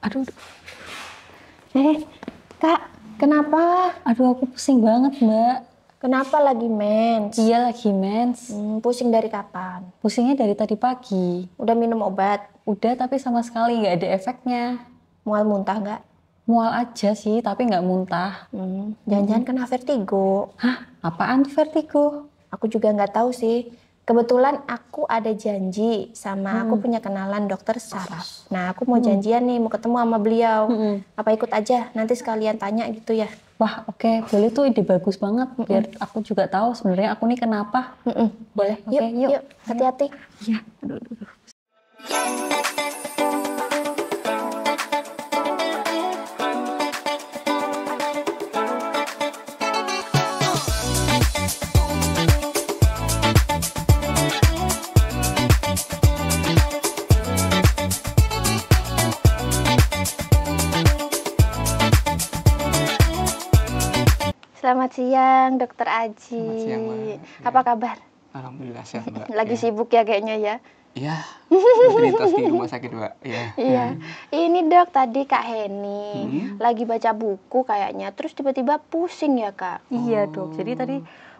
aduh, aduh. eh kak kenapa aduh aku pusing banget mbak Kenapa lagi mens? Iya lagi mens. Hmm, pusing dari kapan? Pusingnya dari tadi pagi. Udah minum obat? Udah tapi sama sekali nggak ada efeknya. Mual muntah nggak? Mual aja sih tapi nggak muntah. jangan hmm, jangan-jangan hmm. kena vertigo? Hah? Apaan vertigo? Aku juga nggak tahu sih kebetulan aku ada janji sama hmm. aku punya kenalan dokter saraf. Oh, nah, aku mau hmm. janjian nih mau ketemu sama beliau. Hmm. Apa ikut aja nanti sekalian tanya gitu ya. Wah, oke, okay. boleh tuh ide bagus banget hmm. biar aku juga tahu sebenarnya aku nih kenapa. Hmm. Boleh, oke, okay, yuk. Yuk, hati-hati. Iya. -hati. Aduh, aduh. Selamat siang, Dokter Aji. siang, Apa iya. kabar? Alhamdulillah sehat, Mbak. Lagi ya. sibuk ya kayaknya ya. Iya, di rumah sakit, Mbak. Iya. Iya. Hmm. Ini, Dok, tadi Kak Heni hmm. lagi baca buku kayaknya, terus tiba-tiba pusing ya, Kak? Iya, Dok. Jadi oh. tadi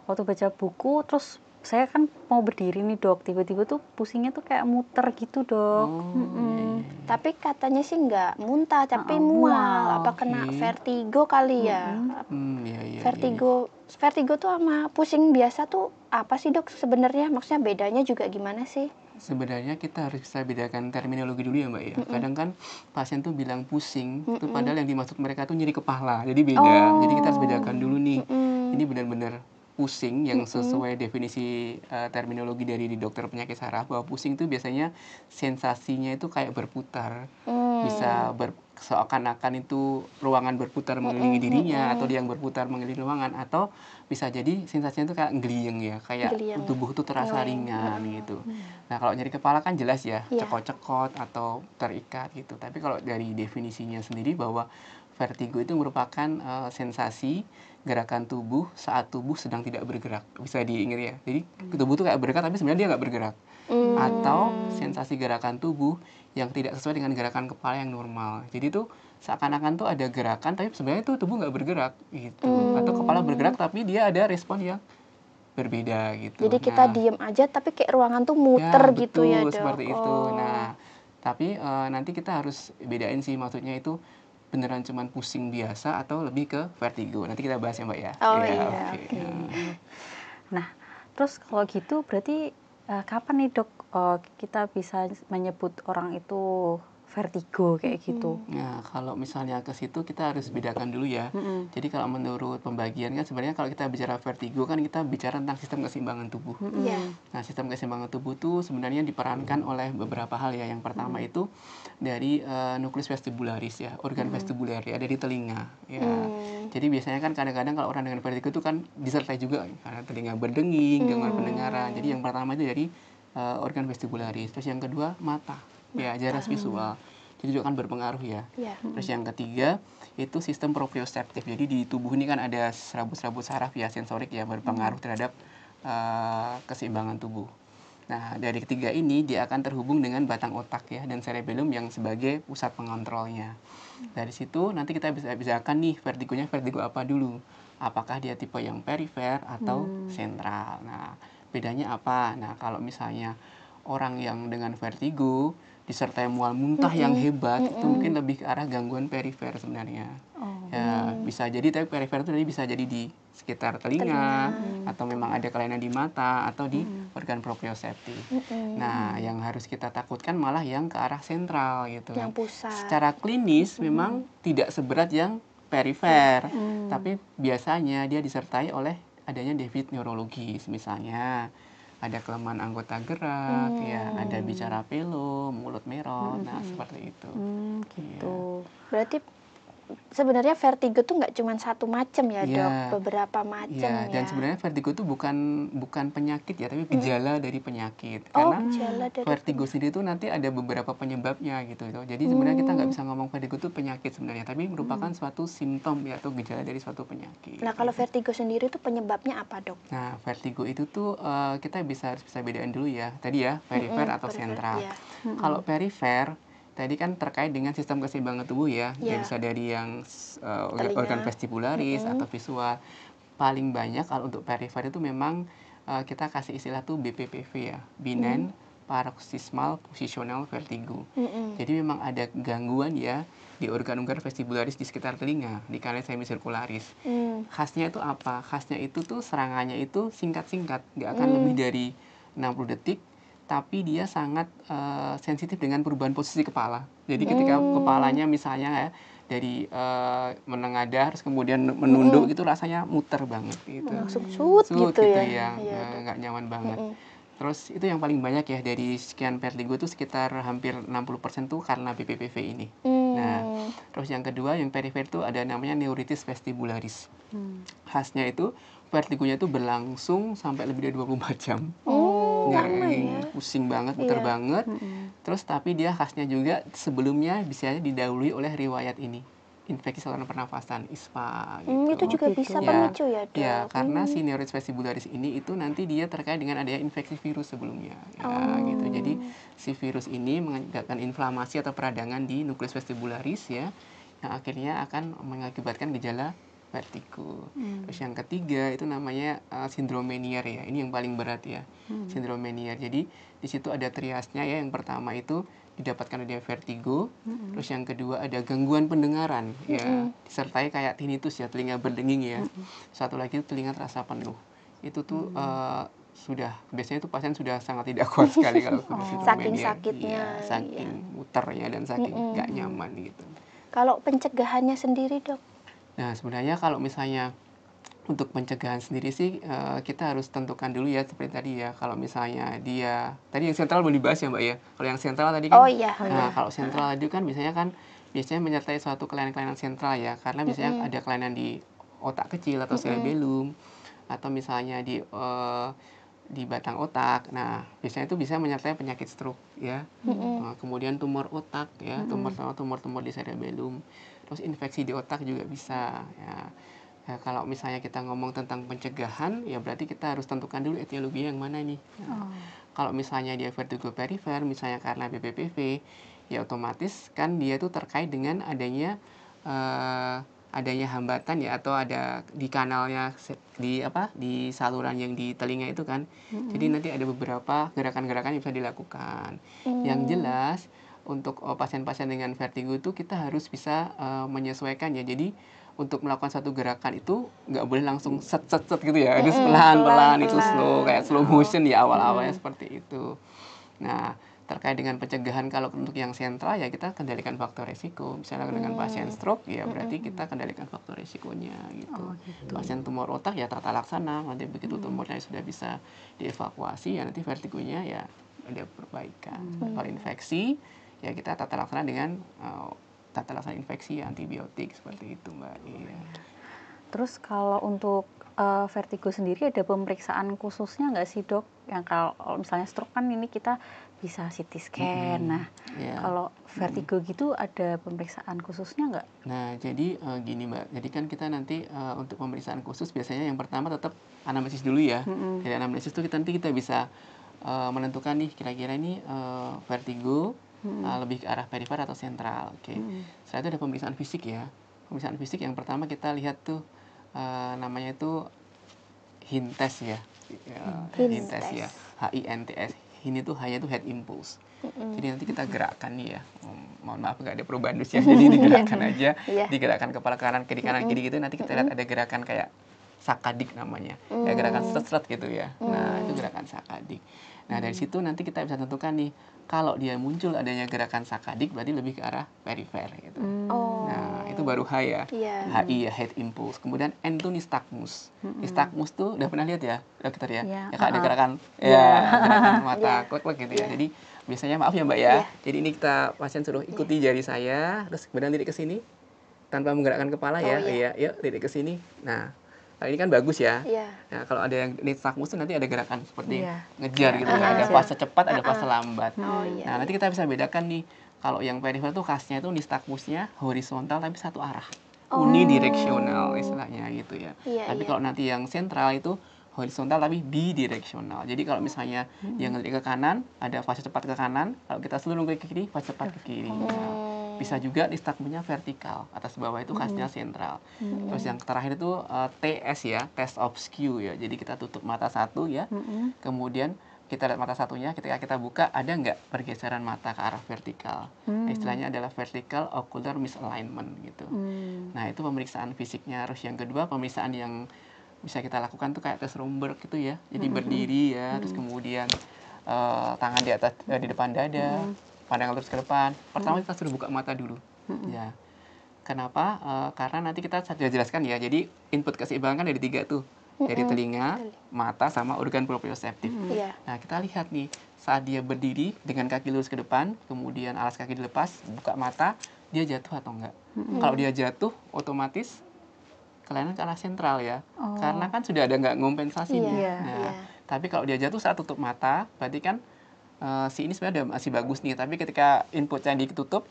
waktu baca buku terus saya kan mau berdiri nih dok tiba-tiba tuh pusingnya tuh kayak muter gitu dok oh, mm -mm. Iya. tapi katanya sih nggak muntah tapi uh, mual apa okay. kena vertigo kali ya mm -hmm. mm, iya, iya, vertigo iya. vertigo tuh sama pusing biasa tuh apa sih dok sebenarnya maksudnya bedanya juga gimana sih sebenarnya kita harus bisa bedakan terminologi dulu ya mbak ya. Mm -mm. Kadang kan pasien tuh bilang pusing, mm -mm. tuh padahal yang dimaksud mereka tuh nyeri kepala, jadi beda. Oh. Jadi kita harus bedakan dulu nih. Mm -mm. Ini benar-benar pusing yang sesuai mm-hmm. definisi uh, terminologi dari di dokter penyakit saraf bahwa pusing itu biasanya sensasinya itu kayak berputar mm. bisa ber seakan-akan itu ruangan berputar mengelilingi dirinya atau dia yang berputar mengelilingi ruangan atau bisa jadi sensasinya itu kayak ngeliyeng ya kayak Gliang. tubuh itu terasa Gliang. ringan gitu nah kalau nyeri kepala kan jelas ya cekot iya. cekot-cekot atau terikat gitu tapi kalau dari definisinya sendiri bahwa vertigo itu merupakan uh, sensasi gerakan tubuh saat tubuh sedang tidak bergerak bisa diingat ya jadi tubuh tuh kayak bergerak tapi sebenarnya dia nggak bergerak hmm. atau sensasi gerakan tubuh yang tidak sesuai dengan gerakan kepala yang normal jadi tuh seakan-akan tuh ada gerakan tapi sebenarnya tuh tubuh nggak bergerak gitu hmm. atau kepala bergerak tapi dia ada respon yang berbeda gitu jadi kita nah, diem aja tapi kayak ruangan tuh muter ya, gitu ya dok seperti oh. itu nah tapi uh, nanti kita harus bedain sih maksudnya itu beneran cuman pusing biasa atau lebih ke vertigo. Nanti kita bahas ya Mbak ya. Oh yeah, iya. Okay. Iya, okay. Nah, terus kalau gitu berarti uh, kapan nih dok uh, kita bisa menyebut orang itu vertigo kayak gitu. Nah, kalau misalnya ke situ kita harus bedakan dulu ya. -hmm. Jadi kalau menurut pembagian kan sebenarnya kalau kita bicara vertigo kan kita bicara tentang sistem keseimbangan tubuh. -hmm. yeah. Nah, sistem keseimbangan tubuh itu sebenarnya diperankan oleh beberapa hal ya. Yang pertama -hmm. itu dari uh, nukleus vestibularis ya, organ mm -hmm. vestibular ya dari telinga ya. -hmm. Jadi biasanya kan kadang-kadang kalau orang dengan vertigo itu kan disertai juga karena telinga berdenging, mm -hmm. gangguan pendengaran. Jadi yang pertama itu dari uh, organ vestibularis. Terus yang kedua mata ya jaras visual jadi juga kan berpengaruh ya. Yeah. Terus yang ketiga itu sistem proprioceptif. Jadi di tubuh ini kan ada serabut-serabut saraf ya sensorik yang berpengaruh hmm. terhadap uh, keseimbangan tubuh. Nah, dari ketiga ini dia akan terhubung dengan batang otak ya dan cerebellum yang sebagai pusat pengontrolnya. Hmm. Dari situ nanti kita bisa bisa akan nih vertigonya vertigo apa dulu. Apakah dia tipe yang perifer atau hmm. sentral. Nah, bedanya apa? Nah, kalau misalnya orang yang dengan vertigo disertai mual muntah mm -hmm. yang hebat mm -hmm. itu mungkin lebih ke arah gangguan perifer sebenarnya. Oh. Ya, bisa jadi tapi perifer itu bisa jadi di sekitar telinga, telinga. atau memang ada kelainan di mata atau di mm organ proprioceptif Mm -hmm. Nah, yang harus kita takutkan malah yang ke arah sentral gitu. Yang pusat. Secara klinis mm -hmm. memang tidak seberat yang perifer, mm -hmm. tapi biasanya dia disertai oleh adanya defisit neurologis misalnya ada kelemahan anggota gerak, hmm. ya ada bicara pilu, mulut merot, hmm. nah seperti itu. Hmm, gitu. Ya. Berarti sebenarnya vertigo tuh nggak cuma satu macam ya, ya dok, beberapa macam iya, ya. Dan sebenarnya vertigo tuh bukan bukan penyakit ya, tapi gejala hmm. dari penyakit. Oh, Karena gejala dari vertigo penyakit. sendiri tuh nanti ada beberapa penyebabnya gitu. Jadi sebenarnya kita nggak oh. bisa ngomong vertigo tuh penyakit sebenarnya, tapi merupakan hmm. suatu simptom ya atau gejala dari suatu penyakit. Nah kalau gitu. vertigo sendiri tuh penyebabnya apa dok? Nah vertigo itu tuh uh, kita bisa harus bisa bedain dulu ya. Tadi ya perifer hmm, atau perifer, sentral. Ya. Hmm. Kalau perifer tadi kan terkait dengan sistem keseimbangan tubuh ya, Ya. bisa dari yang uh, organ vestibularis mm -hmm. atau visual. Paling banyak kalau untuk perifer itu memang uh, kita kasih istilah tuh BPPV ya, binan mm paroxysmal positional vertigo. Mm -hmm. Jadi memang ada gangguan ya di organ-organ vestibularis di sekitar telinga, di kanal semisirkularis. Mm. Khasnya itu apa? Khasnya itu tuh serangannya itu singkat-singkat, nggak akan mm. lebih dari 60 detik tapi dia sangat uh, sensitif dengan perubahan posisi kepala. Jadi hmm. ketika kepalanya misalnya ya dari uh, eh, menengadah terus kemudian hmm. menunduk hmm. gitu rasanya muter banget gitu. Langsung gitu, gitu ya. Gitu yang ya. uh, nyaman banget. Hmm. Terus itu yang paling banyak ya dari sekian vertigo itu sekitar hampir 60% tuh karena BPPV ini. Hmm. Nah, terus yang kedua yang perifer itu ada namanya neuritis vestibularis. Hmm. Khasnya itu vertigonya itu berlangsung sampai lebih dari 24 jam. Hmm nggak iya, iya, iya. ya. pusing banget muter iya. banget mm-hmm. terus tapi dia khasnya juga sebelumnya bisa didahului oleh riwayat ini infeksi saluran pernafasan ISPA mm, gitu. itu juga oh, gitu. bisa pemicu ya, dok. Ya, karena hmm. vestibularis neuritis vestibularis ini itu nanti dia terkait dengan adanya infeksi virus sebelumnya. Ya, oh. gitu. Jadi si virus ini mengakibatkan inflamasi atau peradangan di nukleus vestibularis ya yang akhirnya akan mengakibatkan gejala vertigo. Hmm. Terus yang ketiga itu namanya uh, eh, sindrom Meniere ya. Ini yang paling berat ya. Hmm. Sindrom Meniere. Jadi di situ ada triasnya ya. Yang pertama itu didapatkan ada vertigo. Hmm. Terus yang kedua ada gangguan pendengaran ya. hmm. ya. Disertai kayak tinnitus ya, telinga berdenging ya. Hmm. Satu lagi itu telinga terasa penuh. Itu tuh hmm. uh, sudah biasanya itu pasien sudah sangat tidak kuat sekali kalau sudah oh. saking sakitnya, ya, saking ya. ya dan saking hmm, hmm, nggak hmm. nyaman gitu. Kalau pencegahannya sendiri dok? Nah, sebenarnya kalau misalnya untuk pencegahan sendiri sih eh, kita harus tentukan dulu ya seperti tadi ya kalau misalnya dia tadi yang sentral belum dibahas ya mbak ya kalau yang sentral tadi kan oh, iya. nah iya. kalau sentral tadi kan biasanya kan biasanya menyertai suatu kelainan-kelainan sentral ya karena misalnya mm -hmm. ada kelainan di otak kecil atau cerebellum mm -hmm. atau misalnya di uh, di batang otak. Nah, biasanya itu bisa menyertai penyakit stroke ya. Mm-hmm. kemudian tumor otak ya, tumor mm tumor-tumor di cerebellum. Terus infeksi di otak juga bisa ya. ya. kalau misalnya kita ngomong tentang pencegahan, ya berarti kita harus tentukan dulu etiologi yang mana nih. Ya. oh. Kalau misalnya dia vertigo perifer, misalnya karena BPPV, ya otomatis kan dia itu terkait dengan adanya uh, adanya hambatan ya atau ada di kanalnya di apa di saluran yang di telinga itu kan mm-hmm. jadi nanti ada beberapa gerakan-gerakan yang bisa dilakukan mm. yang jelas untuk pasien oh, pasien-pasien dengan vertigo itu kita harus bisa uh, menyesuaikan ya jadi untuk melakukan satu gerakan itu nggak boleh langsung set set set gitu ya harus mm-hmm. pelan-pelan itu slow kayak slow motion ya awal-awalnya mm. seperti itu nah terkait dengan pencegahan kalau untuk yang sentral ya kita kendalikan faktor resiko misalnya hmm. dengan pasien stroke ya berarti kita kendalikan faktor resikonya gitu. Oh, gitu. pasien tumor otak ya tata laksana nanti begitu mm. tumornya sudah bisa dievakuasi ya nanti vertigonya ya ada perbaikan hmm. kalau infeksi ya kita tata laksana dengan uh, tata laksana infeksi ya, antibiotik seperti itu mbak iya. terus kalau untuk uh, vertigo sendiri ada pemeriksaan khususnya nggak sih dok? Yang kalau misalnya stroke kan ini kita bisa CT scan. Mm -hmm. Nah, yeah. kalau vertigo mm -hmm. gitu ada pemeriksaan khususnya nggak? Nah, jadi uh, gini mbak, jadi kan kita nanti uh, untuk pemeriksaan khusus biasanya yang pertama tetap anamnesis dulu ya. Mm -hmm. Jadi anamnesis itu kita nanti kita bisa uh, menentukan nih kira-kira ini uh, vertigo mm -hmm. uh, lebih ke arah perifer atau sentral. Oke, okay. mm -hmm. setelah itu ada pemeriksaan fisik ya. Pemeriksaan fisik yang pertama kita lihat tuh uh, namanya itu hintes ya. ya. Hintes, hintes ya. H I N T S ini tuh hanya tuh head impulse. Mm-hmm. Jadi nanti kita gerakkan nih ya. Hmm, mohon maaf nggak ada perubahan dusia. Jadi digerakkan aja, yeah. digerakkan kepala kanan kiri kanan mm kiri gitu. Nanti kita lihat ada gerakan kayak sakadik namanya. mm Ya gerakan seret-seret gitu ya. Nah, mm Nah, itu gerakan sakadik. Nah, dari situ nanti kita bisa tentukan nih kalau dia muncul adanya gerakan sakadik berarti lebih ke arah perifer gitu. mm Nah, itu baru H ya. Yeah. HI ya head impulse. Kemudian N itu nystagmus. Mm-hmm. Nystagmus tuh udah pernah lihat ya dokter ya? Yeah. Ya kak ada gerakan iya. ya gerakan mata klik iya. klik gitu ya. Iya. Jadi biasanya maaf ya mbak ya. Jadi ini kita pasien suruh ikuti jari saya terus kemudian titik ke sini tanpa menggerakkan kepala ya. oh, ya. Iya, yuk titik ke sini. Nah, ini kan bagus ya. Iya. Nah, kalau ada yang nitsakmus tuh nanti ada gerakan seperti iya. ngejar gitu. Yeah. Ada fase cepat, ada fase lambat. Oh, nah, nanti kita bisa bedakan nih kalau yang peripheral tuh khasnya itu stakmusnya horizontal tapi satu arah. Oh. Unidireksional istilahnya gitu ya. yeah, tapi yeah. kalau nanti yang sentral itu horizontal tapi bidireksional. Jadi kalau misalnya hmm. yang ngelirik ke kanan ada fase cepat ke kanan, kalau kita seluruh ke kiri fase cepat ke kiri. Nah, oh. bisa juga stakmusnya vertikal atas bawah itu khasnya hmm. sentral. Hmm. Terus yang terakhir itu uh, eh, TS ya, test of skew ya. Jadi kita tutup mata satu ya. Hmm. Kemudian kita lihat mata satunya ketika kita buka ada nggak pergeseran mata ke arah vertikal hmm. nah, istilahnya adalah vertical ocular misalignment gitu hmm. nah itu pemeriksaan fisiknya harus yang kedua pemeriksaan yang bisa kita lakukan tuh kayak tes Romberg gitu ya jadi hmm. berdiri ya hmm. terus kemudian uh, tangan di atas uh, di depan dada hmm. pandangan lurus ke depan pertama hmm. kita suruh buka mata dulu hmm. ya kenapa uh, karena nanti kita sudah jelaskan ya jadi input keseimbangan dari tiga tuh dari telinga, mata sama organ proprioceptif. Mm -hmm. yeah. Nah, iya. kita lihat nih saat dia berdiri dengan kaki lurus ke depan, kemudian alas kaki dilepas, buka mata, dia jatuh atau enggak. Mm -hmm. Kalau dia jatuh, otomatis kelainan ke arah sentral ya. Oh. Karena kan sudah ada enggak kompensasinya. Yeah. Nah, yeah. tapi kalau dia jatuh saat tutup mata, berarti kan uh, si ini sebenarnya masih bagus nih, tapi ketika input yang ditutup,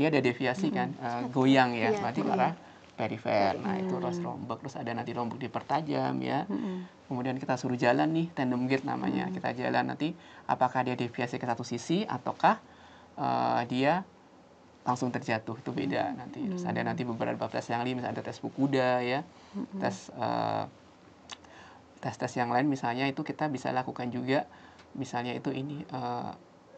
dia ada deviasi mm -hmm. kan, uh, goyang ya, yeah. berarti ke arah perifer. Nah, itu iya. ros rombak, terus ada nanti rombak dipertajam ya. Kemudian kita suruh jalan nih, tandem gear namanya. Kita jalan nanti apakah dia deviasi ke satu sisi ataukah uh, dia langsung terjatuh itu beda hmm. nanti. Terus ada nanti beberapa tes yang lain, misalnya ada tes buku kuda ya. Hmm. Tes uh, tes-tes yang lain misalnya itu kita bisa lakukan juga misalnya itu ini uh,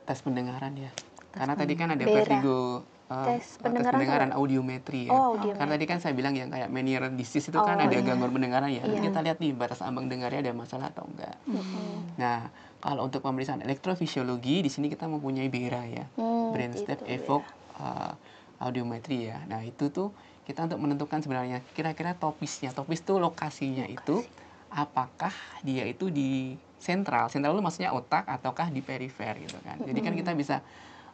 tes pendengaran ya. Tes Karena pendengaran. tadi kan ada vertigo uh, tes pendengaran, tes pendengaran audiometri ya. Oh, audiometri. Karena tadi kan saya bilang yang kayak di disease itu oh, kan ada iya. gangguan pendengaran ya. Iya. Kita lihat nih batas ambang dengarnya ada masalah atau enggak. Mm-hmm. Nah, kalau untuk pemeriksaan elektrofisiologi di sini kita mempunyai BERA ya. Hmm, Brainstep gitu, Evoke ya. uh, Audiometri ya. Nah, itu tuh kita untuk menentukan sebenarnya kira-kira topisnya. Topis tuh lokasinya Lokasi. itu apakah dia itu di sentral. Sentral itu maksudnya otak ataukah di perifer gitu kan. Jadi kan kita bisa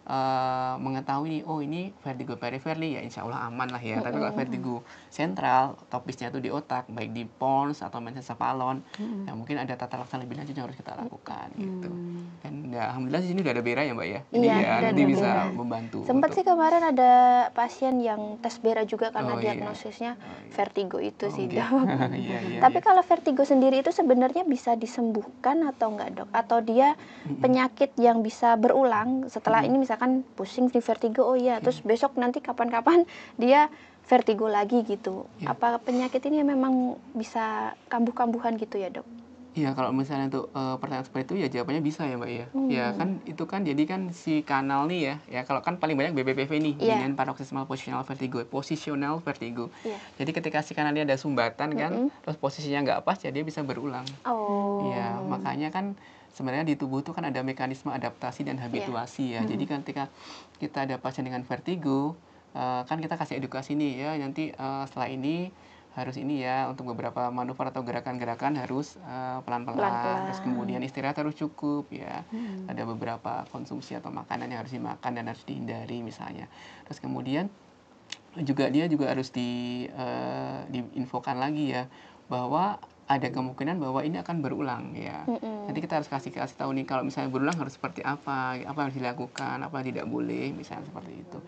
uh, mengetahui oh ini vertigo periferli ya insya Allah aman lah ya. Mm -hmm. Tapi kalau vertigo sentral, topisnya itu di otak, baik di pons atau menses palon, mm -hmm. ya mungkin ada tata laksana lebih lanjut yang harus kita lakukan mm -hmm. gitu. Dan ya alhamdulillah di sini udah ada Bera ya mbak ya. ini iya, ya nanti bisa Bera. membantu. Sempat untuk... sih kemarin ada pasien yang tes Bera juga karena oh, iya. diagnosisnya iya. oh, iya. vertigo itu oh, sih okay. Iya. dok. Iya, iya, iya, Tapi iya. kalau vertigo sendiri itu sebenarnya bisa disembuhkan atau enggak dok? Atau dia penyakit yang bisa berulang setelah ini misalnya misalkan pusing di vertigo oh iya, iya. terus besok nanti kapan-kapan dia vertigo lagi gitu ya. apa penyakit ini memang bisa kambuh-kambuhan gitu ya dok Iya, kalau misalnya untuk e, pertanyaan seperti itu ya jawabannya bisa ya Mbak ya. Hmm. Ya kan itu kan jadi kan si kanal nih ya. Ya kalau kan paling banyak BBPV nih yeah. dengan paroxysmal positional vertigo, positional vertigo. Yeah. Jadi ketika si kanalnya ada sumbatan kan, mm -hmm. terus posisinya nggak pas, jadi ya dia bisa berulang. Oh. Iya, makanya kan sebenarnya di tubuh itu kan ada mekanisme adaptasi dan iya. habituasi ya. Jadi kan ketika kita ada pasien dengan vertigo, uh, kan kita kasih edukasi nih ya nanti uh, setelah ini harus ini ya untuk beberapa manuver atau gerakan-gerakan harus eh, pelan-pelan uh, terus kemudian istirahat harus cukup ya hmm. ada beberapa konsumsi atau makanan yang harus dimakan dan harus dihindari misalnya terus kemudian juga dia juga harus di uh, diinfokan lagi ya bahwa ada kemungkinan bahwa ini akan berulang ya. Mm-hmm. Nanti kita harus kasih kasih tahu nih kalau misalnya berulang harus seperti apa, apa yang harus dilakukan, apa yang tidak boleh, misalnya seperti itu.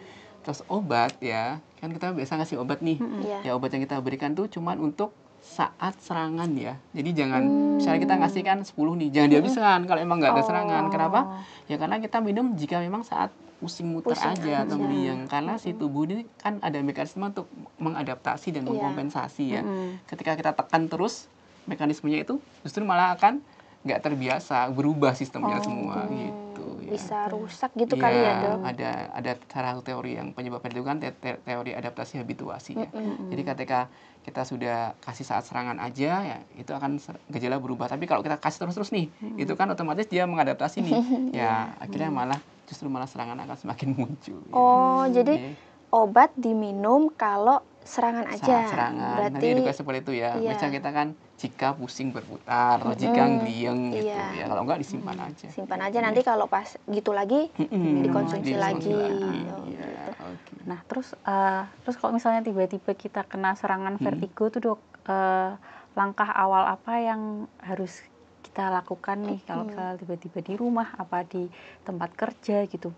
Terus obat ya, kan kita biasa ngasih obat nih. Iya. Ya obat yang kita berikan tuh cuma untuk saat serangan ya. Jadi jangan hmm. misalnya kita ngasih kan 10 nih, jangan hmm. dihabiskan kalau emang nggak ada oh. serangan. Kenapa? Ya karena kita minum jika memang saat pusing muter pusing aja, aja atau yang karena hmm. si tubuh ini kan ada mekanisme untuk mengadaptasi dan yeah. mengkompensasi ya. Hmm. Ketika kita tekan terus mekanismenya itu justru malah akan nggak terbiasa berubah sistemnya oh. semua gitu ya. bisa rusak gitu ya, kali ya dong ada ada salah satu teori yang penyebabnya itu kan te te teori adaptasi habituasi ya -hmm. jadi ketika kita sudah kasih saat serangan aja ya itu akan gejala berubah tapi kalau kita kasih terus terus nih -hmm. itu kan otomatis dia mengadaptasi nih ya iya. akhirnya malah justru malah serangan akan semakin muncul ya. oh jadi okay. Iya. obat diminum kalau serangan aja saat serangan berarti Nanti seperti itu ya iya. misalnya kita kan jika pusing berputar mm -hmm. jika ngelieng gitu iya. ya kalau enggak disimpan -hmm. aja simpan aja nanti kalau pas gitu lagi mm -hmm. dikonsumsi, dikonsumsi lagi, Oh, yeah. gitu. Ah, iya, okay. nah terus uh, terus kalau misalnya tiba-tiba kita kena serangan vertigo hmm. tuh dok uh, langkah awal apa yang harus kita lakukan nih kalau tiba-tiba di rumah apa di tempat kerja gitu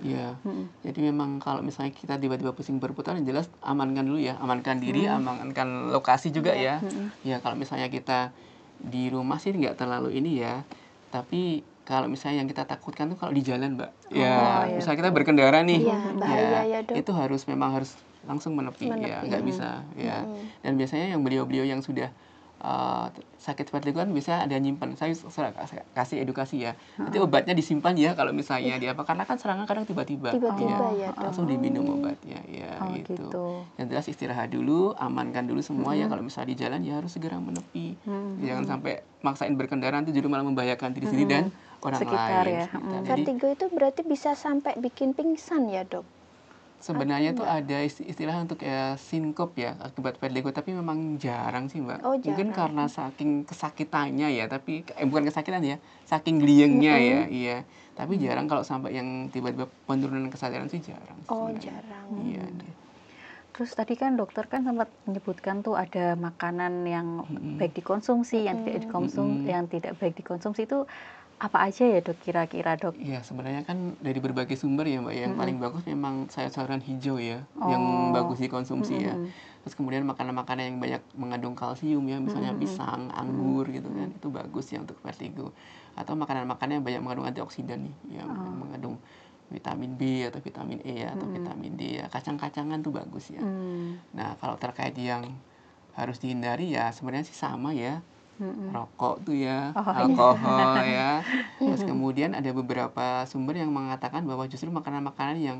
Iya. Hmm. Jadi memang kalau misalnya kita tiba-tiba pusing berputar, yang jelas amankan dulu ya, amankan diri, hmm. amankan lokasi juga iya, ya. Ya, hmm. ya kalau misalnya kita di rumah sih nggak terlalu ini ya, tapi kalau misalnya yang kita takutkan tuh kalau di jalan mbak oh, ya, ya misalnya iya. kita berkendara nih iya, ya, ya, ya itu harus memang harus langsung menepi, ya. menepi. ya nggak bisa ya hmm. dan biasanya yang beliau-beliau yang sudah Eh, sakit seperti itu kan bisa ada nyimpan. Saya saya kasih edukasi ya. Nanti obatnya disimpan ya kalau misalnya yeah. di apa karena kan serangan kadang tiba-tiba. Tiba-tiba iya. ya. ya langsung diminum obatnya ya oh, gitu. gitu. Yang jelas istirahat dulu, amankan dulu semua hmm. ya kalau misalnya di jalan ya harus segera menepi. Hmm. Jangan sampai maksain berkendara nanti jadi malah membahayakan diri sendiri dan hmm. orang Sekitar lain. Ya. Sekitar. Hmm. Vertigo itu berarti bisa sampai bikin pingsan ya, Dok? Sebenarnya itu ada istilah untuk ya sinkop ya akibat vertigo, tapi memang jarang sih mbak. Oh, jarang. Mungkin karena saking kesakitannya ya, tapi eh, bukan kesakitan ya, saking gliyengnya ya, iya. Tapi mm. jarang kalau sampai yang tiba-tiba penurunan kesadaran sih jarang. Oh jarang. Iya. Terus tadi kan dokter kan sempat menyebutkan tuh ada makanan yang -hmm. baik dikonsumsi, yang -hmm. tidak dikonsumsi, -hmm. yang tidak baik dikonsumsi itu apa aja ya dok kira-kira dok? Iya sebenarnya kan dari berbagai sumber ya mbak ya. Yang mm -hmm. paling bagus memang sayur-sayuran hijau ya, oh. yang bagus dikonsumsi mm -hmm. ya. Terus kemudian makanan-makanan yang banyak mengandung kalsium ya, misalnya mm -hmm. pisang, anggur mm -hmm. gitu kan, itu bagus ya untuk vertigo. Atau makanan-makanan yang banyak mengandung antioksidan nih, ya oh. mengandung vitamin B atau vitamin E ya, atau mm -hmm. vitamin D ya. Kacang-kacangan tuh bagus ya. Mm. Nah kalau terkait yang harus dihindari ya sebenarnya sih sama ya hmm. rokok tuh ya, oh, alkohol iya. ya. Terus kemudian ada beberapa sumber yang mengatakan bahwa justru makanan-makanan yang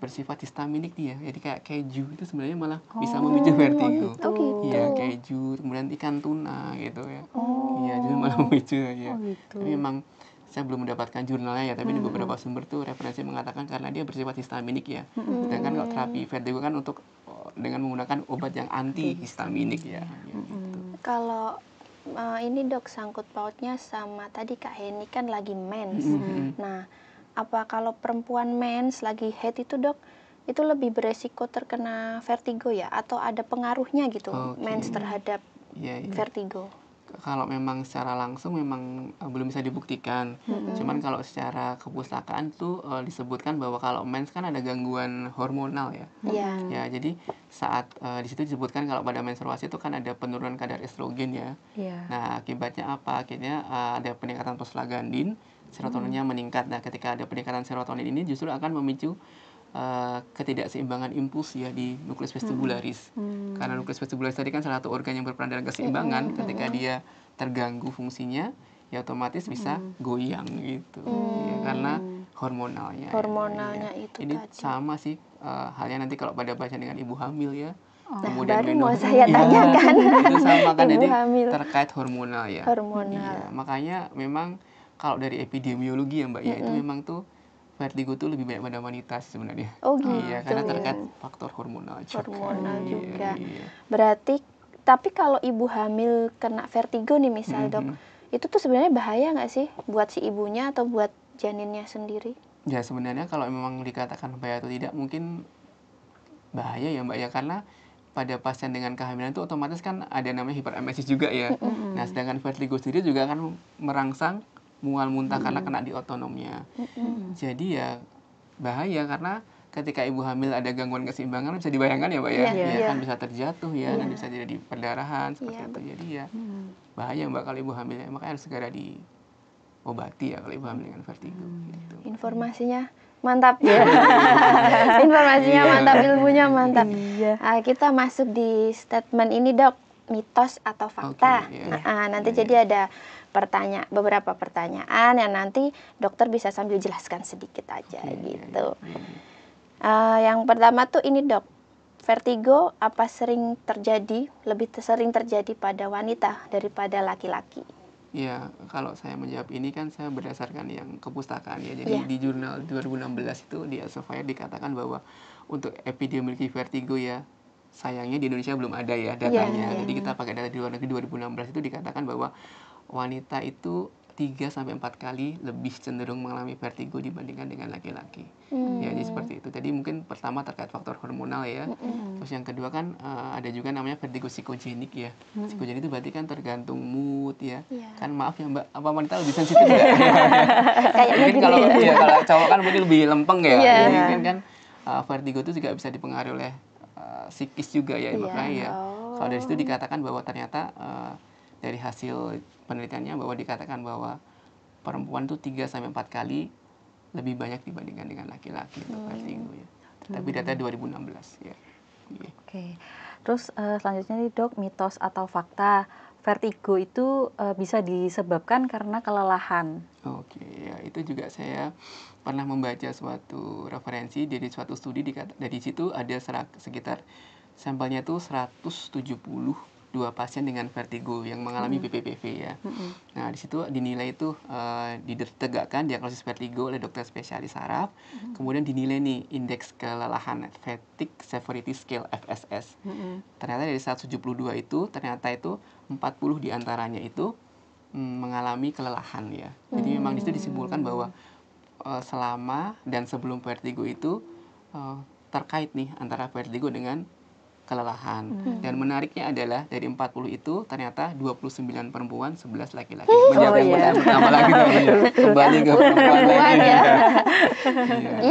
bersifat histaminik dia. Ya, jadi kayak keju itu sebenarnya malah oh, bisa memicu vertigo. Oh, gitu. Iya, keju, kemudian ikan tuna gitu ya. Iya, oh. justru malah memicu ya. Oh, gitu. Tapi memang saya belum mendapatkan jurnalnya ya, tapi hmm. di beberapa sumber tuh referensi mengatakan karena dia bersifat histaminik ya. Hmm. Sedangkan kalau terapi vertigo kan untuk oh, dengan menggunakan obat yang anti histaminik ya. Hmm. gitu. Kalau uh, ini dok sangkut pautnya sama tadi Kak Heni kan lagi mens. Mm -hmm. Nah, apa kalau perempuan mens lagi head itu dok itu lebih beresiko terkena vertigo ya atau ada pengaruhnya gitu okay. mens terhadap yeah, yeah. vertigo? kalau memang secara langsung memang uh, belum bisa dibuktikan. hmm Cuman kalau secara kepustakaan tuh uh, disebutkan bahwa kalau mens kan ada gangguan hormonal ya. Yeah. Ya, jadi saat uh, di situ disebutkan kalau pada menstruasi itu kan ada penurunan kadar estrogen ya. Yeah. Nah, akibatnya apa? Akhirnya uh, ada peningkatan prostaglandin, serotoninnya hmm. meningkat. Nah, ketika ada peningkatan serotonin ini justru akan memicu uh, ketidakseimbangan impuls ya di nukleus hmm. vestibularis. Hmm. Hmm. Karena nukleus vestibularis tadi kan salah satu organ yang berperan dalam keseimbangan. Hmm. Ketika hmm. dia terganggu fungsinya, ya otomatis bisa hmm. goyang gitu. Iya, hmm. Ya, karena hormonalnya. Ya. Hormonalnya ya, ya. itu Ini tadi. sama sih uh, halnya nanti kalau pada pasien dengan ibu hamil ya. Oh. Kemudian nah, baru mau saya iya. tanyakan. itu sama kan ibu jadi hamil. terkait hormonal ya. Hormonal. Ya, makanya memang kalau dari epidemiologi ya Mbak mm -hmm. ya itu memang tuh vertigo tuh lebih banyak pada wanita sebenarnya. Oh gitu. Iya, karena ya. terkait faktor hormonal juga. Hormonal iya. juga. Iya. Berarti tapi kalau ibu hamil kena vertigo nih misal, mm -hmm. Dok. Itu tuh sebenarnya bahaya nggak sih buat si ibunya atau buat janinnya sendiri? Ya, sebenarnya kalau memang dikatakan bahaya atau tidak mungkin bahaya ya, Mbak ya, karena pada pasien dengan kehamilan itu otomatis kan ada namanya hiperemesis juga ya. Mm -hmm. Nah, sedangkan vertigo sendiri juga akan merangsang mual muntah mm karena hmm. kena di otonomnya. Mm -hmm. Jadi ya bahaya karena ketika ibu hamil ada gangguan keseimbangan bisa dibayangkan ya, Pak ya. Yeah, yeah. kan iya. bisa terjatuh ya yeah. dan iya. bisa jadi perdarahan iya, seperti yeah. itu. Jadi ya hmm. bahaya Mbak kalau ibu hamil ya makanya harus segera diobati ya kalau ibu hamil dengan vertigo hmm. gitu. Informasinya mantap ya. Informasinya yeah. mantap, ilmunya mantap. Yeah. nah, kita masuk di statement ini, Dok mitos atau fakta. Okay, iya. yeah. nah, ah, nanti yeah. jadi iya. ada pertanya beberapa pertanyaan yang nanti dokter bisa sambil jelaskan sedikit aja okay, iya, gitu. Yeah, yeah. Uh, yang pertama tuh ini dok, vertigo apa sering terjadi lebih sering terjadi pada wanita daripada laki-laki? Ya, kalau saya menjawab ini kan saya berdasarkan yang kepustakaan ya. Jadi yeah. di jurnal 2016 itu di Elsevier dikatakan bahwa untuk epidemiologi vertigo ya sayangnya di Indonesia belum ada ya iya, datanya. Yeah, Jadi kita iya. pakai data di luar negeri 2016 itu dikatakan bahwa wanita itu 3 sampai 4 kali lebih cenderung mengalami vertigo dibandingkan dengan laki-laki. Mm. Ya, jadi seperti itu. Jadi mungkin pertama terkait faktor hormonal ya. Mm. Terus yang kedua kan uh, ada juga namanya vertigo psikogenik ya. Mm. Psikogenik itu berarti kan tergantung mood ya. Yeah. Kan maaf ya Mbak, apa wanita lebih sensitif ya? Kayaknya mungkin kalau ya. Iya, kalau cowok kan mungkin lebih lempeng ya. Yeah. mungkin kan uh, vertigo itu juga bisa dipengaruhi oleh Eh, psikis juga ya makanya ya. oh. kalau dari situ dikatakan bahwa ternyata uh, dari hasil penelitiannya bahwa dikatakan bahwa perempuan tuh 3 sampai 4 kali lebih banyak dibandingkan dengan laki-laki untuk -laki, itu ya. Tapi data 2016 hmm. ya. Yeah. Oke. Okay. Terus uh, selanjutnya nih dok mitos atau fakta vertigo itu uh, bisa disebabkan karena kelelahan. Oke, okay, ya itu juga saya pernah membaca suatu referensi dari suatu studi dari situ ada serak, sekitar sampelnya itu 172 pasien dengan vertigo yang mengalami hmm. BPPV ya. Hmm. Nah di situ dinilai itu uh, eh, ditegakkan diagnosis vertigo oleh dokter spesialis saraf. Hmm. Kemudian dinilai nih indeks kelelahan fatigue severity scale FSS. Hmm. Ternyata dari 172 itu ternyata itu 40 diantaranya itu mm, mengalami kelelahan ya. Jadi hmm. memang di situ disimpulkan bahwa Eh, selama dan sebelum vertigo itu uh, terkait nih antara vertigo dengan kelelahan. Hmm. Dan menariknya adalah dari 40 itu ternyata 29 perempuan, 11 laki-laki. oh, yang iya. lagi Kembali ke perempuan ya. lagi. Iya,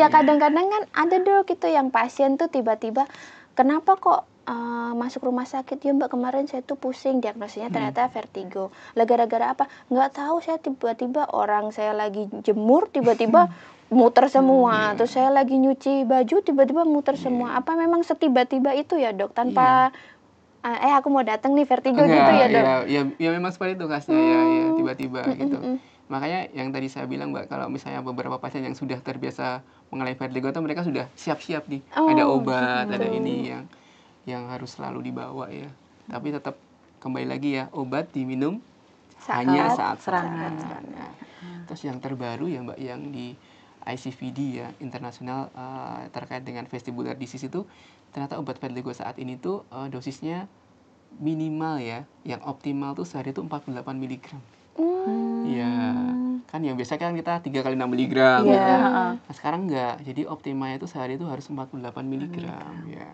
ya, kadang-kadang kan ada dulu gitu yang pasien tuh tiba-tiba kenapa kok Eh, masuk rumah sakit ya mbak kemarin saya tuh pusing diagnosisnya hmm. ternyata hmm. vertigo lah gara-gara apa nggak tahu saya tiba-tiba orang saya lagi jemur tiba-tiba hmm. muter semua hmm. Iya. terus saya lagi nyuci baju tiba-tiba muter yeah. semua apa memang setiba-tiba itu ya dok tanpa yeah eh aku mau datang nih vertigo Enggak, iya, gitu ya dok? Ya, ya, ya memang seperti itu khasnya iya, hmm. ya, tiba-tiba hmm, gitu. Hmm, hmm. Makanya yang tadi saya bilang mbak kalau misalnya beberapa pasien yang sudah terbiasa mengalami vertigo itu mereka sudah siap-siap nih oh, ada obat gitu. ada ini yang yang harus selalu dibawa ya. Tapi tetap kembali lagi ya obat diminum saat, hanya saat serangan. serangan. Hmm. Terus yang terbaru ya Mbak yang di ICVD ya internasional uh, terkait dengan vestibular disease itu ternyata obat vitiligo saat ini tuh uh, dosisnya minimal ya yang optimal tuh sehari itu 48 mg. Hmm. Ya kan yang biasa kan kita 3 kali 6 mg yeah. ya. Nah, sekarang enggak. Jadi optimalnya itu sehari itu harus 48 mg hmm. ya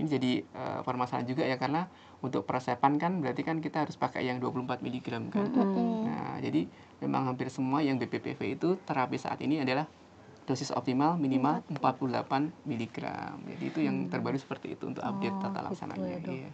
ini jadi eh, permasalahan juga ya karena untuk persepan kan berarti kan kita harus pakai yang 24 mg kan. Mm. Nah, jadi memang hampir semua yang BPPV itu terapi saat ini adalah dosis optimal minimal 48 mg. Jadi itu yang terbaru seperti itu untuk update oh, tata gitu laksananya. Gitu ya,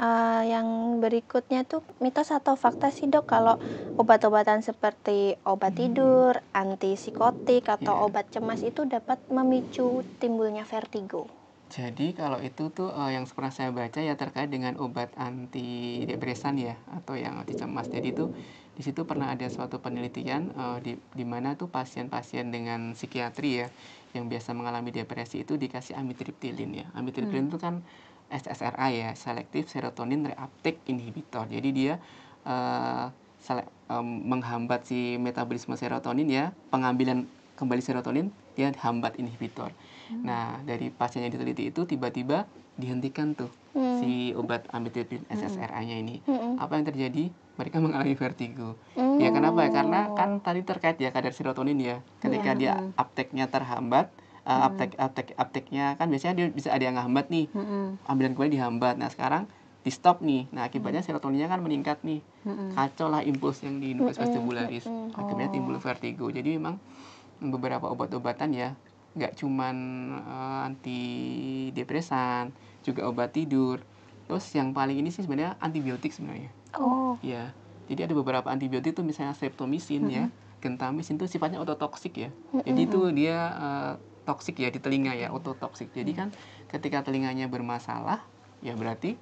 Uh, yang berikutnya tuh mitos atau fakta sih dok kalau obat-obatan seperti obat hmm. tidur, antipsikotik atau yeah. obat cemas itu dapat memicu timbulnya vertigo. Jadi kalau itu tuh uh, yang pernah saya baca ya terkait dengan obat anti depresan ya atau yang anti cemas. Jadi itu di situ pernah ada suatu penelitian uh, di, di mana tuh pasien-pasien dengan psikiatri ya yang biasa mengalami depresi itu dikasih amitriptilin ya. Amitriptilin hmm. itu kan SSRI ya, selective serotonin reuptake inhibitor. Jadi dia uh, um, menghambat si metabolisme serotonin ya, pengambilan kembali serotonin dia hambat inhibitor. Hmm. Nah dari pasien yang diteliti itu tiba-tiba dihentikan tuh hmm. si obat amitriptilin hmm. SSRI-nya ini. Hmm. Apa yang terjadi? Mereka mengalami vertigo. Hmm. Ya kenapa ya? Karena kan tadi terkait ya kadar serotonin ya. Ketika yeah. dia uptake-nya terhambat, eh, hmm. uptake uptake uptake-nya kan biasanya dia bisa ada yang hambat nih. Hmm. Ambilan kembali dihambat. Nah sekarang di stop nih. Nah, akibatnya hmm. serotoninnya kan meningkat nih. Hmm. Kacau lah impuls yang di nukleus vestibularis. Akhirnya timbul oh. vertigo. Jadi memang beberapa obat-obatan ya nggak cuman uh, eh, depresan, juga obat tidur terus yang paling ini sih sebenarnya antibiotik sebenarnya oh ya jadi ada beberapa antibiotik tuh misalnya streptomisin mm -hmm. ya gentamisin itu sifatnya ototoksik ya mm -hmm. jadi itu dia uh, toksik ya di telinga ya ototoksik jadi kan ketika telinganya bermasalah ya berarti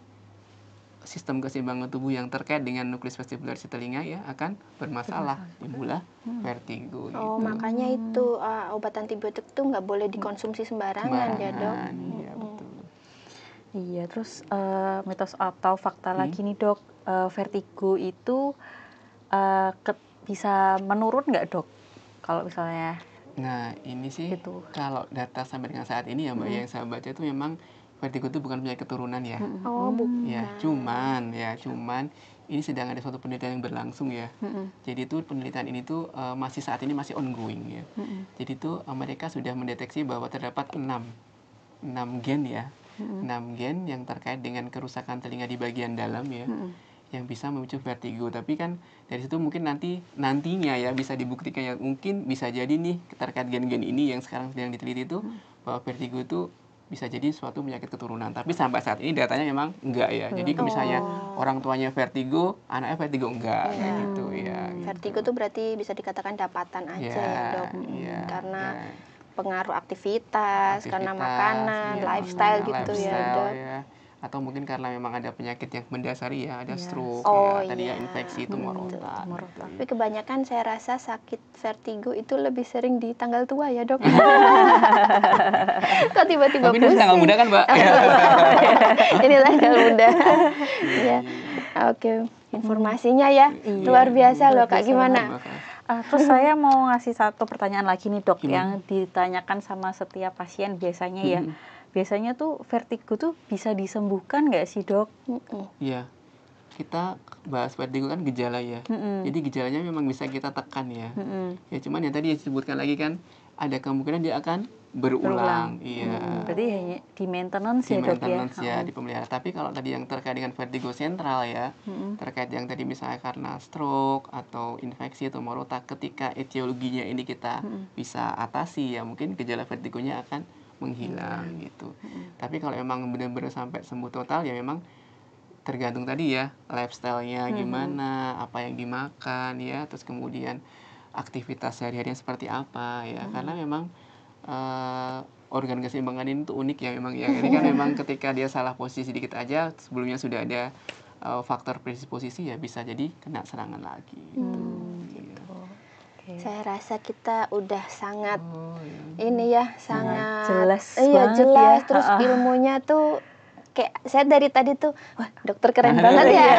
sistem keseimbangan tubuh yang terkait dengan nukleus si telinga ya akan bermasalah timbullah hmm. vertigo. Oh gitu. makanya itu uh, obat antibiotik tuh nggak boleh dikonsumsi sembarangan, sembarangan ya dok. Iya hmm. betul. Iya terus uh, mitos atau fakta hmm. lagi nih dok uh, vertigo itu uh, ke, bisa menurun nggak dok kalau misalnya? Nah ini sih gitu. kalau data sampai dengan saat ini ya mbak hmm. yang saya baca itu memang vertigo itu bukan penyakit keturunan ya. Oh, bukan. Ya, cuman ya, cuman ini sedang ada suatu penelitian yang berlangsung ya. hmm Jadi itu penelitian ini tuh uh, masih saat ini masih ongoing ya. hmm Jadi itu uh, eh, mereka sudah mendeteksi bahwa terdapat 6 6 gen ya. Mm-hmm. 6 gen yang terkait dengan kerusakan telinga di bagian dalam ya. hmm yang bisa memicu vertigo tapi kan dari situ mungkin nanti nantinya ya bisa dibuktikan ya mungkin bisa jadi nih terkait gen-gen ini yang sekarang sedang diteliti itu hmm. bahwa vertigo itu bisa jadi suatu penyakit keturunan. Tapi sampai saat ini datanya memang enggak ya. Jadi hmm. oh. misalnya orang tuanya vertigo, anaknya vertigo enggak yeah. kayak iya. gitu ya. Gitu. Vertigo tuh berarti bisa dikatakan dapatan aja yeah, ya dok, hmm, yeah, karena yeah. pengaruh aktivitas, aktivitas, karena makanan, yeah, lifestyle gitu ya, lifestyle, ya dok. Yeah atau mungkin karena memang ada penyakit yang mendasari ya ada ya. stroke oh, ya tadi iya. ya infeksi hmm, tumor hmm, otak gitu. tapi kebanyakan saya rasa sakit vertigo itu lebih sering di tanggal tua ya dok kok tiba-tiba tapi pusing tanggal muda kan mbak iya. ini tanggal muda ya oke okay. informasinya ya iya, luar biasa loh kak gimana Uh, terus saya mau ngasih satu pertanyaan lagi nih dok, Gimana? yang ditanyakan sama setiap pasien biasanya ya. Hmm biasanya tuh vertigo tuh bisa disembuhkan nggak sih dok? Iya, kita bahas vertigo kan gejala ya. Mm-mm. Jadi gejalanya memang bisa kita tekan ya. Mm-mm. Ya cuman yang tadi disebutkan lagi kan ada kemungkinan dia akan berulang. berulang. Iya. Mm, berarti hanya di maintenance di ya dok ya? maintenance ya. di pemelihara. Tapi kalau tadi yang terkait dengan vertigo sentral ya, mm mm terkait yang tadi misalnya karena stroke atau infeksi tumor otak ketika etiologinya ini kita mm mm bisa atasi ya mungkin gejala vertigonya akan menghilang hmm. gitu. Hmm. Tapi kalau emang benar-benar sampai sembuh total ya memang tergantung tadi ya lifestyle-nya hmm. gimana, apa yang dimakan ya, terus kemudian aktivitas sehari-harinya seperti apa ya. Hmm. Karena memang uh, organ keseimbangan ini tuh unik ya memang ya. Ini kan memang ketika dia salah posisi sedikit aja sebelumnya sudah ada uh, faktor predisposisi ya bisa jadi kena serangan lagi. Gitu. Hmm, gitu okay. saya rasa kita udah sangat oh, iya. ini ya sangat jelas iya jelas ya. terus uh -uh. ilmunya tuh kayak saya dari tadi tuh wah dokter keren nah, banget iya. ya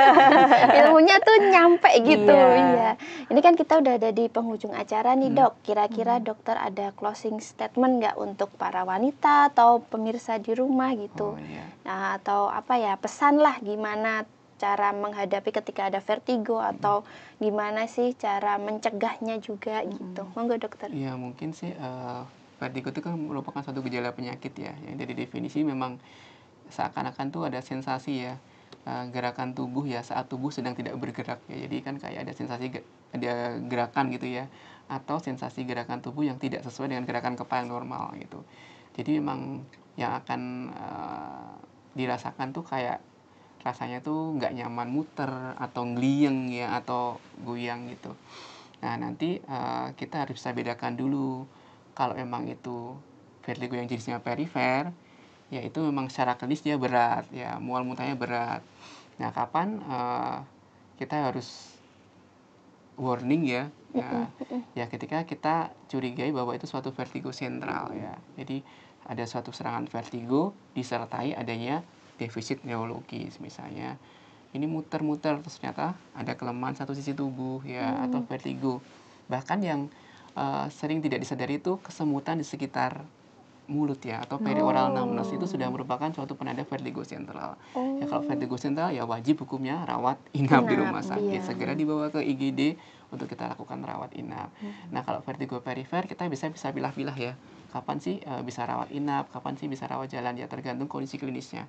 ilmunya tuh nyampe gitu iya. iya ini kan kita udah ada di penghujung acara nih hmm. dok kira-kira hmm. dokter ada closing statement nggak untuk para wanita atau pemirsa di rumah gitu oh, iya. nah, atau apa ya pesan lah gimana cara menghadapi ketika ada vertigo atau gimana sih cara mencegahnya juga gitu hmm. monggo dokter iya mungkin sih uh, vertigo itu kan merupakan satu gejala penyakit ya yang dari definisi memang seakan-akan tuh ada sensasi ya uh, gerakan tubuh ya saat tubuh sedang tidak bergerak ya jadi kan kayak ada sensasi ada gerakan gitu ya atau sensasi gerakan tubuh yang tidak sesuai dengan gerakan kepala yang normal gitu jadi memang yang akan uh, dirasakan tuh kayak rasanya tuh nggak nyaman muter atau ngeliyeng ya atau goyang gitu nah nanti uh, kita harus bisa bedakan dulu kalau emang itu vertigo yang jenisnya perifer ya itu memang secara klinis dia berat ya mual muntahnya berat nah kapan uh, kita harus warning ya ya, ya ketika kita curigai bahwa itu suatu vertigo sentral ya jadi ada suatu serangan vertigo disertai adanya defisit neurologis misalnya ini muter-muter ternyata ada kelemahan satu sisi tubuh ya hmm. atau vertigo bahkan yang uh, sering tidak disadari itu kesemutan di sekitar mulut ya atau perioral oh. numbness itu sudah merupakan suatu penanda vertigo sentral. Oh. Ya kalau oh. vertigo sentral ya wajib hukumnya rawat inap, inap di rumah sakit. Iya. Segera dibawa ke IGD untuk kita lakukan rawat inap. Hmm. Nah, kalau vertigo perifer kita bisa bisa pilah-pilah ya. Kapan sih uh, bisa rawat inap, kapan sih bisa rawat jalan ya tergantung kondisi klinisnya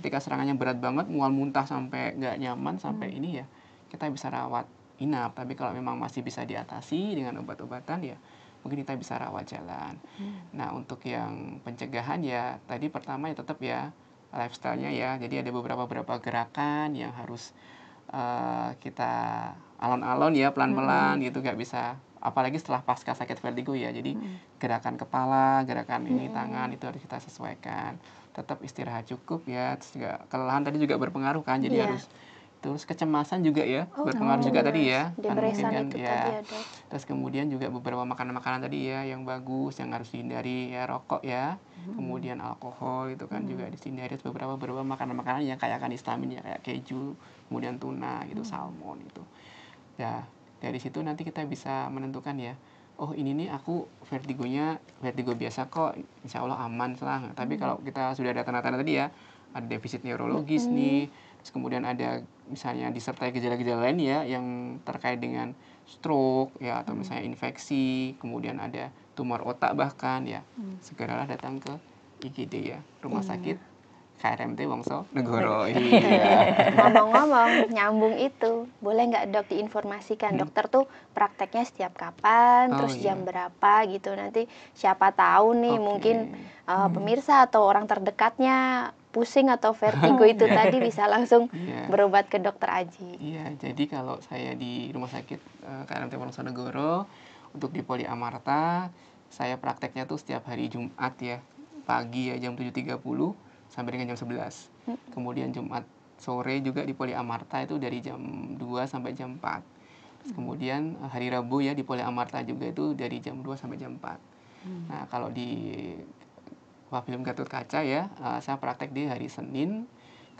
ketika serangannya berat banget mual muntah sampai nggak nyaman sampai hmm. ini ya kita bisa rawat inap tapi kalau memang masih bisa diatasi dengan obat-obatan ya mungkin kita bisa rawat jalan hmm. nah untuk yang pencegahan ya tadi pertama ya tetap ya lifestyle-nya ya jadi ada beberapa beberapa gerakan yang harus uh, kita alon-alon ya pelan-pelan hmm. gitu gak bisa apalagi setelah pasca sakit vertigo ya jadi hmm. gerakan kepala gerakan ini hmm. tangan itu harus kita sesuaikan tetap istirahat cukup ya terus juga kelelahan tadi juga berpengaruh kan jadi yeah. harus terus kecemasan juga ya oh, berpengaruh juga oh, tadi ya kan mungkin kan ya tadi ya, terus kemudian juga beberapa makanan-makanan tadi ya yang bagus yang harus dihindari ya rokok ya hmm. kemudian alkohol itu kan hmm. juga dihindari terus beberapa beberapa makanan-makanan yang kayak kan histamin ya kayak keju kemudian tuna gitu, hmm. salmon itu Ya, dari situ nanti kita bisa menentukan ya, oh ini nih aku vertigonya vertigo biasa kok, insya Allah aman lah. Tapi hmm. kalau kita sudah ada tanda-tanda tadi ya, ada defisit neurologis hmm. nih, terus kemudian ada misalnya disertai gejala-gejala lain ya yang terkait dengan stroke ya atau hmm. misalnya infeksi, kemudian ada tumor otak bahkan ya, hmm. segeralah datang ke IGD ya, rumah hmm. sakit KRMT Wongso Negoro. Iya. Ngomong-ngomong, nyambung itu boleh nggak dok diinformasikan hmm? dokter tuh prakteknya setiap kapan, oh, terus iya. jam berapa gitu nanti siapa tahu nih okay. mungkin uh, hmm. pemirsa atau orang terdekatnya pusing atau vertigo oh. itu tadi bisa langsung yeah. berobat ke dokter Aji. Iya, yeah, jadi kalau saya di rumah sakit uh, eh, KRMT Wongso Negoro untuk di Poli Amarta saya prakteknya tuh setiap hari Jumat ya pagi ya jam 7.30 sampai dengan jam 11. Hmm. Kemudian Jumat sore juga di Poli Amarta itu dari jam 2 sampai jam 4. Hmm. kemudian eh, hari Rabu ya di Poli Amarta juga itu dari jam 2 sampai jam 4. Hmm. Nah, kalau di Wafilm Gatot Kaca ya, uh, saya praktek di hari Senin,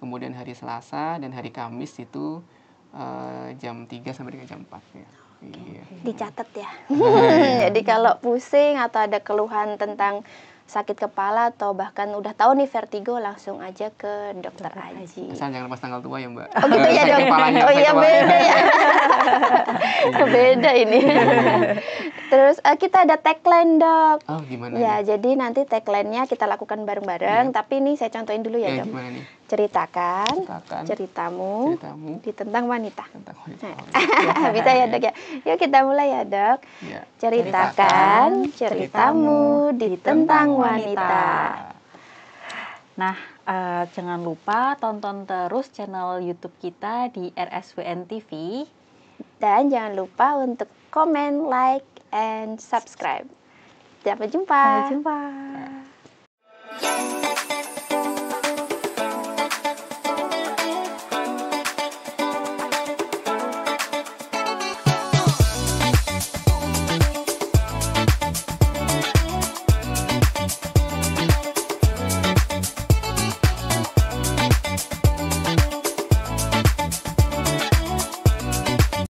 kemudian hari Selasa dan hari Kamis itu uh, jam 3 sampai dengan jam 4 ya. Iya. Dicatat ya. Nah, iya. Jadi kalau pusing atau ada keluhan tentang sakit kepala atau bahkan udah tahu nih vertigo langsung aja ke dokter, dokter Aji. Asal jangan pas tanggal tua ya Mbak. Oh gitu eh, ya dok. oh iya, ya. iya beda ya. beda ini. Terus uh, kita ada tagline dok. Oh gimana? Ya nih? jadi nanti tagline-nya kita lakukan bareng-bareng. Ya. Tapi ini saya contohin dulu ya, ya dok. Gimana nih? Ceritakan, Ceritakan ceritamu, ceritamu di tentang wanita. Tentang wanita. Nah, bisa ya dok ya. Yuk kita mulai ya dok. Ya. Ceritakan, ceritakan ceritamu di tentang wanita. Nah, uh, jangan lupa tonton terus channel YouTube kita di RSWN TV. Dan jangan lupa untuk komen, like, and subscribe. Sampai jumpa. Sampai jumpa.